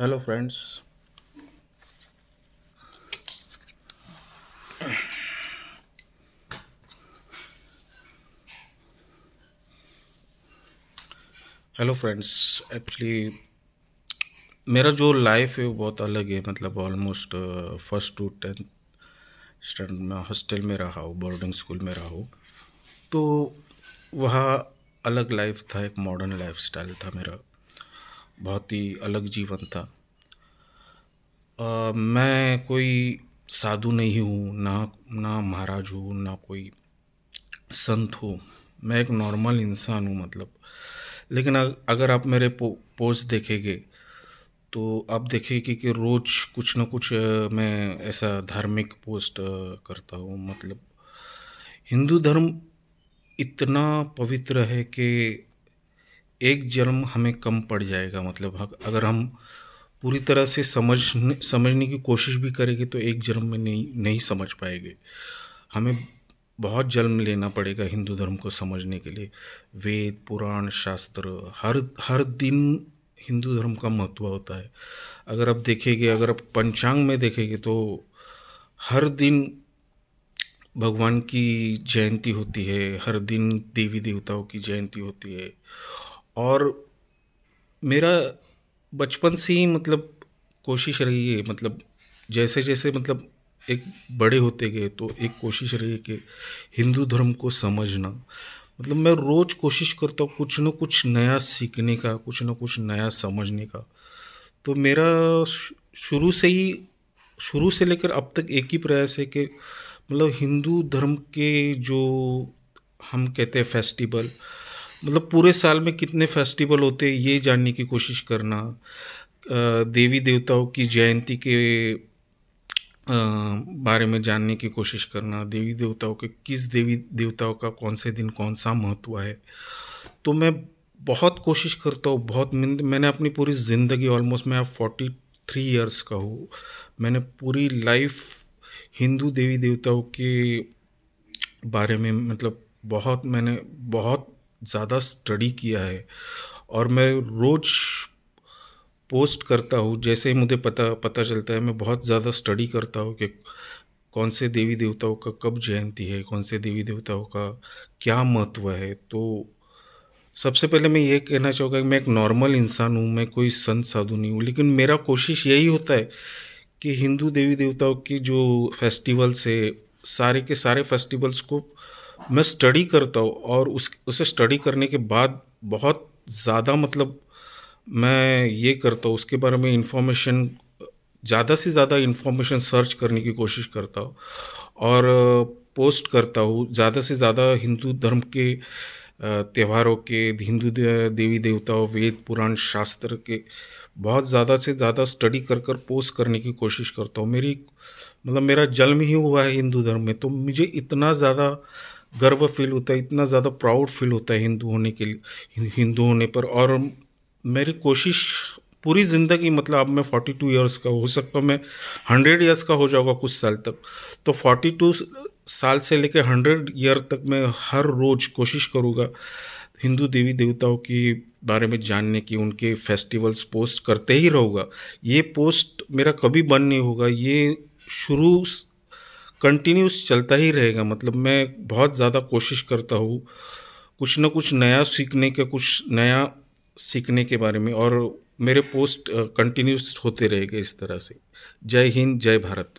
hello friends hello friends actually मेरा जो life है वो बहुत अलग है मतलब almost first to tenth standard में हॉस्टल में रहा हूँ बोर्डिंग स्कूल में रहा हूँ तो वह अलग लाइफ था एक मॉडर्न लाइफ स्टाइल था मेरा बहुत ही अलग जीवन था आ, मैं कोई साधु नहीं हूँ ना ना महाराज हूँ ना कोई संत हूँ मैं एक नॉर्मल इंसान हूँ मतलब लेकिन अगर आप मेरे पो, पोस्ट देखेंगे तो आप देखेंगे कि रोज़ कुछ ना कुछ मैं ऐसा धार्मिक पोस्ट करता हूँ मतलब हिंदू धर्म इतना पवित्र है कि एक जन्म हमें कम पड़ जाएगा मतलब अगर हम पूरी तरह से समझ समझने की कोशिश भी करेंगे तो एक जन्म में नहीं नहीं समझ पाएंगे हमें बहुत जन्म लेना पड़ेगा हिंदू धर्म को समझने के लिए वेद पुराण शास्त्र हर हर दिन हिंदू धर्म का महत्व होता है अगर आप देखेंगे अगर आप पंचांग में देखेंगे तो हर दिन भगवान की जयंती होती है हर दिन देवी देवताओं की जयंती होती है और मेरा बचपन से ही मतलब कोशिश रही है मतलब जैसे जैसे मतलब एक बड़े होते गए तो एक कोशिश रही है कि हिंदू धर्म को समझना मतलब मैं रोज़ कोशिश करता हूँ कुछ न कुछ नया सीखने का कुछ न कुछ नया समझने का तो मेरा शुरू से ही शुरू से लेकर अब तक एक ही प्रयास है कि मतलब हिंदू धर्म के जो हम कहते हैं फेस्टिवल मतलब पूरे साल में कितने फेस्टिवल होते हैं ये जानने की कोशिश करना देवी देवताओं की जयंती के बारे में जानने की कोशिश करना देवी देवताओं के किस देवी देवताओं का कौन से दिन कौन सा महत्व है तो मैं बहुत कोशिश करता हूँ बहुत मैंने अपनी पूरी ज़िंदगी ऑलमोस्ट मैं फोर्टी थ्री ईयर्स का हूँ मैंने पूरी लाइफ हिंदू देवी देवताओं के बारे में मतलब बहुत मैंने बहुत ज़्यादा स्टडी किया है और मैं रोज़ पोस्ट करता हूँ जैसे ही मुझे पता पता चलता है मैं बहुत ज़्यादा स्टडी करता हूँ कि कौन से देवी देवताओं का कब जयंती है कौन से देवी देवताओं का क्या महत्व है तो सबसे पहले मैं ये कहना चाहूँगा कि मैं एक नॉर्मल इंसान हूँ मैं कोई संत साधु नहीं हूँ लेकिन मेरा कोशिश यही होता है कि हिंदू देवी देवताओं की जो फेस्टिवल्स है सारे के सारे फेस्टिवल्स को मैं स्टडी करता हूँ और उस उसे स्टडी करने के बाद बहुत ज़्यादा मतलब मैं ये करता हूँ उसके बारे में इंफॉर्मेशन ज़्यादा से ज़्यादा इन्फॉर्मेशन सर्च करने की कोशिश करता हूँ और पोस्ट करता हूँ ज़्यादा से ज़्यादा हिंदू धर्म के त्योहारों के हिंदू देवी देवताओं वेद पुराण शास्त्र के बहुत ज़्यादा से ज़्यादा स्टडी कर कर पोस्ट करने की कोशिश करता हूँ मेरी मतलब मेरा जन्म ही हुआ है हिंदू धर्म में तो मुझे इतना ज़्यादा गर्व फील होता है इतना ज़्यादा प्राउड फील होता है हिंदू होने के लिए हिंदू होने पर और मेरी कोशिश पूरी ज़िंदगी मतलब अब मैं फोर्टी टू ईयर्स का हो सकता हूँ मैं हंड्रेड ईयर्स का हो जाऊँगा कुछ साल तक तो फोर्टी टू साल से लेकर हंड्रेड ईयर तक मैं हर रोज़ कोशिश करूँगा हिंदू देवी देवताओं के बारे में जानने की उनके फेस्टिवल्स पोस्ट करते ही रहूँगा ये पोस्ट मेरा कभी बंद नहीं होगा ये शुरू कंटिन्यूस चलता ही रहेगा मतलब मैं बहुत ज़्यादा कोशिश करता हूँ कुछ ना कुछ नया सीखने के कुछ नया सीखने के बारे में और मेरे पोस्ट कंटिन्यूस होते रहेंगे इस तरह से जय हिंद जय भारत